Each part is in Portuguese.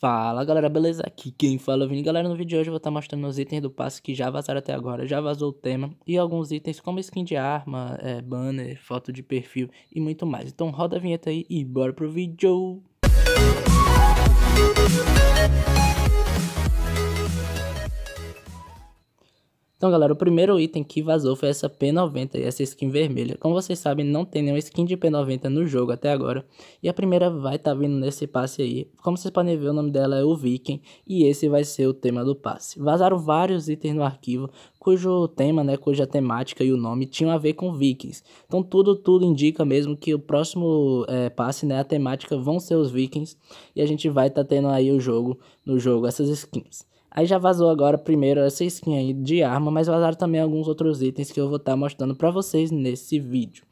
Fala galera, beleza? Aqui quem fala é o Vini. Galera, no vídeo de hoje eu vou estar tá mostrando os itens do passe que já vazaram até agora. Já vazou o tema e alguns itens como skin de arma, é, banner, foto de perfil e muito mais. Então roda a vinheta aí e bora pro vídeo! Então, galera, o primeiro item que vazou foi essa P90 e essa skin vermelha. Como vocês sabem, não tem nenhuma skin de P90 no jogo até agora. E a primeira vai estar tá vindo nesse passe aí. Como vocês podem ver, o nome dela é o Viking e esse vai ser o tema do passe. Vazaram vários itens no arquivo, cujo tema, né, cuja temática e o nome tinham a ver com vikings. Então tudo, tudo indica mesmo que o próximo é, passe, né, a temática vão ser os vikings e a gente vai estar tá tendo aí o jogo, no jogo, essas skins. Aí já vazou agora primeiro essa skin aí de arma, mas vazaram também alguns outros itens que eu vou estar tá mostrando para vocês nesse vídeo.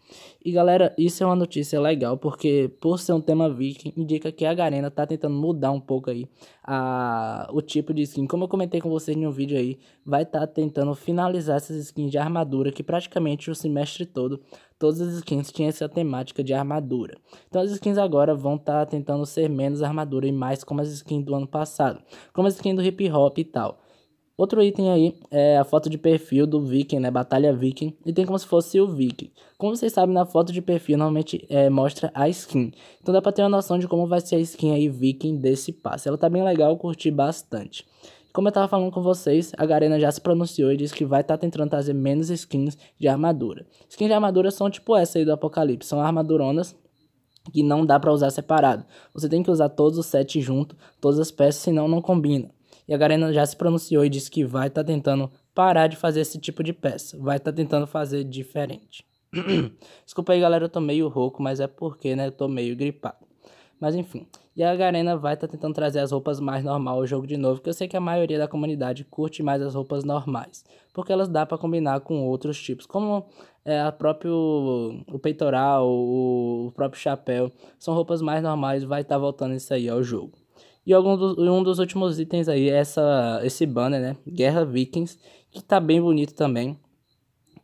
E galera, isso é uma notícia legal, porque por ser um tema viking, indica que a Garena tá tentando mudar um pouco aí a, o tipo de skin. Como eu comentei com vocês em um vídeo aí, vai estar tá tentando finalizar essas skins de armadura, que praticamente o semestre todo, todas as skins tinham essa temática de armadura. Então as skins agora vão estar tá tentando ser menos armadura e mais como as skins do ano passado, como as skins do hip hop e tal. Outro item aí é a foto de perfil do Viking, né? Batalha Viking. E tem como se fosse o Viking. Como vocês sabem, na foto de perfil normalmente é, mostra a skin. Então dá pra ter uma noção de como vai ser a skin aí Viking desse passe. Ela tá bem legal, curti bastante. Como eu tava falando com vocês, a Garena já se pronunciou e disse que vai estar tá tentando trazer menos skins de armadura. Skins de armadura são tipo essa aí do Apocalipse, são armaduronas que não dá para usar separado. Você tem que usar todos os sete junto, todas as peças, senão não combina. E a Garena já se pronunciou e disse que vai estar tá tentando parar de fazer esse tipo de peça, vai estar tá tentando fazer diferente. Desculpa aí, galera, eu tô meio rouco, mas é porque, né, eu tô meio gripado. Mas enfim, e a Garena vai estar tá tentando trazer as roupas mais normais ao jogo de novo, que eu sei que a maioria da comunidade curte mais as roupas normais, porque elas dá para combinar com outros tipos, como é, a próprio o peitoral, o, o próprio chapéu, são roupas mais normais, vai estar tá voltando isso aí ao jogo. E algum do, um dos últimos itens aí é essa, esse banner, né? Guerra Vikings, que tá bem bonito também.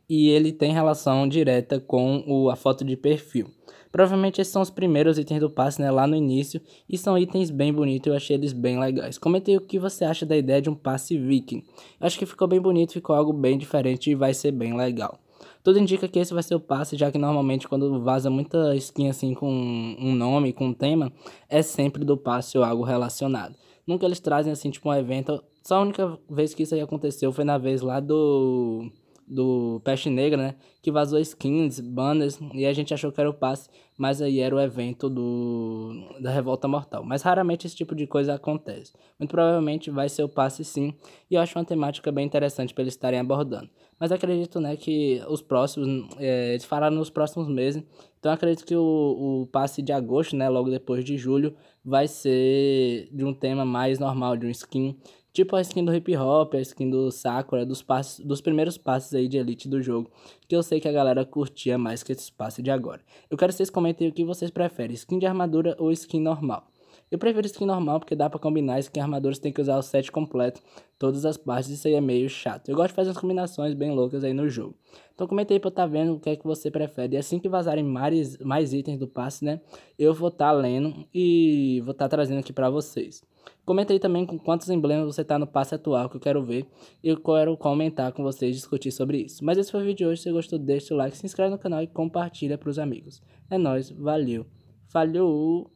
E ele tem relação direta com o, a foto de perfil. Provavelmente esses são os primeiros itens do passe, né? Lá no início. E são itens bem bonitos, eu achei eles bem legais. Comente aí o que você acha da ideia de um passe viking. acho que ficou bem bonito, ficou algo bem diferente e vai ser bem legal. Tudo indica que esse vai ser o passe, já que normalmente quando vaza muita skin assim com um nome, com um tema, é sempre do passe ou algo relacionado. Nunca eles trazem assim, tipo, um evento. Só a única vez que isso aí aconteceu foi na vez lá do do Peste Negra, né? Que vazou skins, banners, e a gente achou que era o passe, mas aí era o evento do da Revolta Mortal. Mas raramente esse tipo de coisa acontece. Muito provavelmente vai ser o passe sim, e eu acho uma temática bem interessante para eles estarem abordando. Mas acredito, né, que os próximos, é, eles falaram nos próximos meses, então acredito que o, o passe de agosto, né, logo depois de julho, vai ser de um tema mais normal, de um skin, Tipo a skin do hip hop, a skin do Sakura, dos, passos, dos primeiros passos aí de elite do jogo, que eu sei que a galera curtia mais que esses passos de agora. Eu quero que vocês comentem o que vocês preferem, skin de armadura ou skin normal. Eu prefiro skin normal porque dá pra combinar skin armaduras tem que usar o set completo, todas as partes, isso aí é meio chato. Eu gosto de fazer umas combinações bem loucas aí no jogo. Então comenta aí pra eu estar tá vendo o que é que você prefere. E assim que vazarem mais, mais itens do passe, né, eu vou estar tá lendo e vou estar tá trazendo aqui pra vocês. Comenta aí também com quantos emblemas você está no passe atual que eu quero ver e eu quero comentar com vocês discutir sobre isso. Mas esse foi o vídeo de hoje. Se gostou, deixa o like, se inscreve no canal e compartilha para os amigos. É nóis, valeu, falhou!